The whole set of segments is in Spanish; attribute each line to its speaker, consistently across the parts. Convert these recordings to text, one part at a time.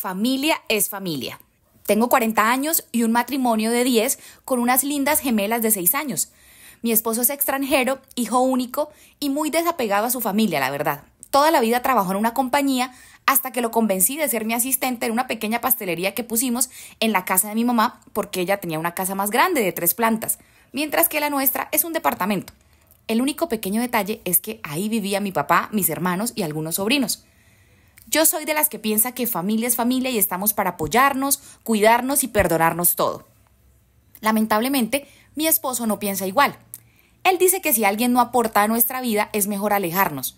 Speaker 1: Familia es familia. Tengo 40 años y un matrimonio de 10 con unas lindas gemelas de 6 años. Mi esposo es extranjero, hijo único y muy desapegado a su familia, la verdad. Toda la vida trabajó en una compañía hasta que lo convencí de ser mi asistente en una pequeña pastelería que pusimos en la casa de mi mamá porque ella tenía una casa más grande de tres plantas, mientras que la nuestra es un departamento. El único pequeño detalle es que ahí vivía mi papá, mis hermanos y algunos sobrinos. Yo soy de las que piensa que familia es familia y estamos para apoyarnos, cuidarnos y perdonarnos todo. Lamentablemente, mi esposo no piensa igual. Él dice que si alguien no aporta a nuestra vida es mejor alejarnos.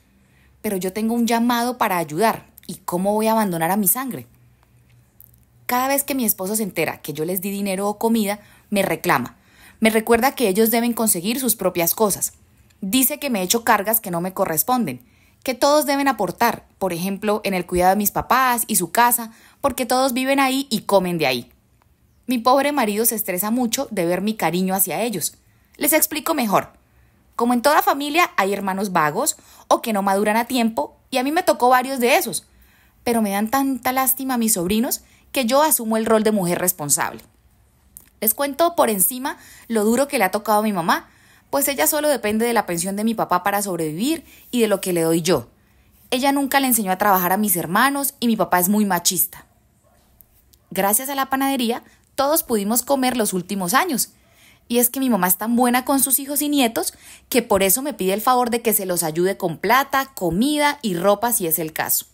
Speaker 1: Pero yo tengo un llamado para ayudar. ¿Y cómo voy a abandonar a mi sangre? Cada vez que mi esposo se entera que yo les di dinero o comida, me reclama. Me recuerda que ellos deben conseguir sus propias cosas. Dice que me he hecho cargas que no me corresponden que todos deben aportar, por ejemplo, en el cuidado de mis papás y su casa, porque todos viven ahí y comen de ahí. Mi pobre marido se estresa mucho de ver mi cariño hacia ellos. Les explico mejor. Como en toda familia hay hermanos vagos o que no maduran a tiempo, y a mí me tocó varios de esos, pero me dan tanta lástima a mis sobrinos que yo asumo el rol de mujer responsable. Les cuento por encima lo duro que le ha tocado a mi mamá pues ella solo depende de la pensión de mi papá para sobrevivir y de lo que le doy yo. Ella nunca le enseñó a trabajar a mis hermanos y mi papá es muy machista. Gracias a la panadería, todos pudimos comer los últimos años. Y es que mi mamá es tan buena con sus hijos y nietos que por eso me pide el favor de que se los ayude con plata, comida y ropa si es el caso.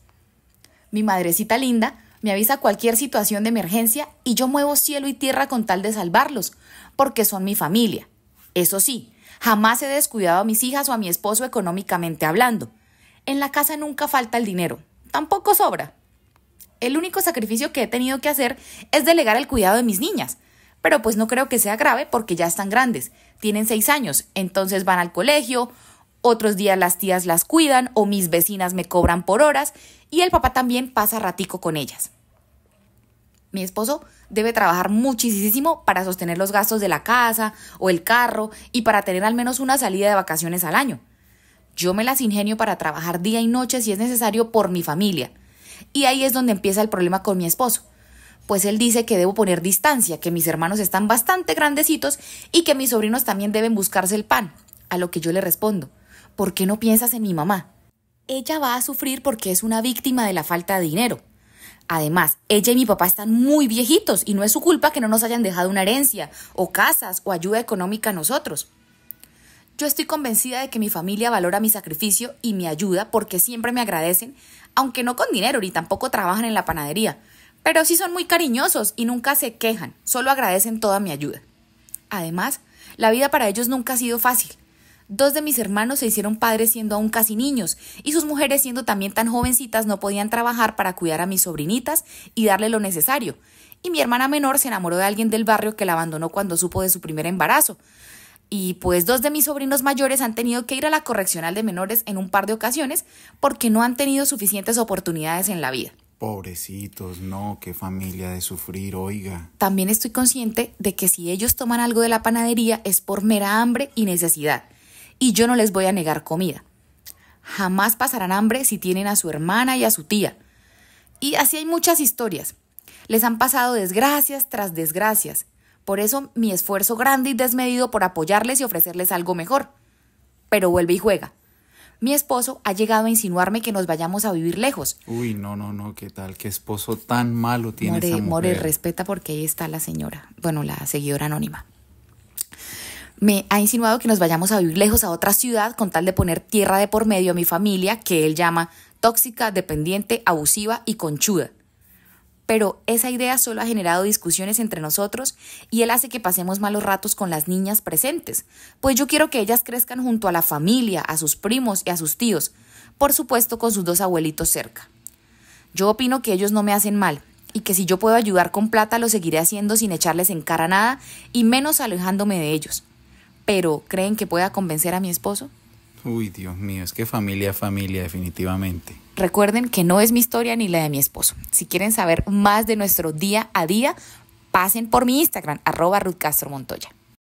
Speaker 1: Mi madrecita linda me avisa cualquier situación de emergencia y yo muevo cielo y tierra con tal de salvarlos, porque son mi familia. Eso sí, Jamás he descuidado a mis hijas o a mi esposo económicamente hablando. En la casa nunca falta el dinero, tampoco sobra. El único sacrificio que he tenido que hacer es delegar el cuidado de mis niñas, pero pues no creo que sea grave porque ya están grandes, tienen seis años, entonces van al colegio, otros días las tías las cuidan o mis vecinas me cobran por horas y el papá también pasa ratico con ellas. Mi esposo debe trabajar muchísimo para sostener los gastos de la casa o el carro y para tener al menos una salida de vacaciones al año. Yo me las ingenio para trabajar día y noche si es necesario por mi familia. Y ahí es donde empieza el problema con mi esposo. Pues él dice que debo poner distancia, que mis hermanos están bastante grandecitos y que mis sobrinos también deben buscarse el pan. A lo que yo le respondo, ¿por qué no piensas en mi mamá? Ella va a sufrir porque es una víctima de la falta de dinero. Además, ella y mi papá están muy viejitos y no es su culpa que no nos hayan dejado una herencia, o casas, o ayuda económica a nosotros. Yo estoy convencida de que mi familia valora mi sacrificio y mi ayuda porque siempre me agradecen, aunque no con dinero ni tampoco trabajan en la panadería, pero sí son muy cariñosos y nunca se quejan, solo agradecen toda mi ayuda. Además, la vida para ellos nunca ha sido fácil. Dos de mis hermanos se hicieron padres siendo aún casi niños y sus mujeres siendo también tan jovencitas no podían trabajar para cuidar a mis sobrinitas y darle lo necesario. Y mi hermana menor se enamoró de alguien del barrio que la abandonó cuando supo de su primer embarazo. Y pues dos de mis sobrinos mayores han tenido que ir a la correccional de menores en un par de ocasiones porque no han tenido suficientes oportunidades en la vida. Pobrecitos, no, qué familia de sufrir, oiga. También estoy consciente de que si ellos toman algo de la panadería es por mera hambre y necesidad y yo no les voy a negar comida. Jamás pasarán hambre si tienen a su hermana y a su tía. Y así hay muchas historias. Les han pasado desgracias tras desgracias. Por eso mi esfuerzo grande y desmedido por apoyarles y ofrecerles algo mejor. Pero vuelve y juega. Mi esposo ha llegado a insinuarme que nos vayamos a vivir lejos. Uy, no, no, no, ¿qué tal? ¿Qué esposo tan malo tiene esa mujer? More, respeta porque ahí está la señora, bueno, la seguidora anónima me ha insinuado que nos vayamos a vivir lejos a otra ciudad con tal de poner tierra de por medio a mi familia, que él llama tóxica, dependiente, abusiva y conchuda. Pero esa idea solo ha generado discusiones entre nosotros y él hace que pasemos malos ratos con las niñas presentes, pues yo quiero que ellas crezcan junto a la familia, a sus primos y a sus tíos, por supuesto con sus dos abuelitos cerca. Yo opino que ellos no me hacen mal, y que si yo puedo ayudar con plata lo seguiré haciendo sin echarles en cara nada y menos alejándome de ellos pero ¿creen que pueda convencer a mi esposo? Uy, Dios mío, es que familia, familia, definitivamente. Recuerden que no es mi historia ni la de mi esposo. Si quieren saber más de nuestro día a día, pasen por mi Instagram, arroba Ruth Castro Montoya.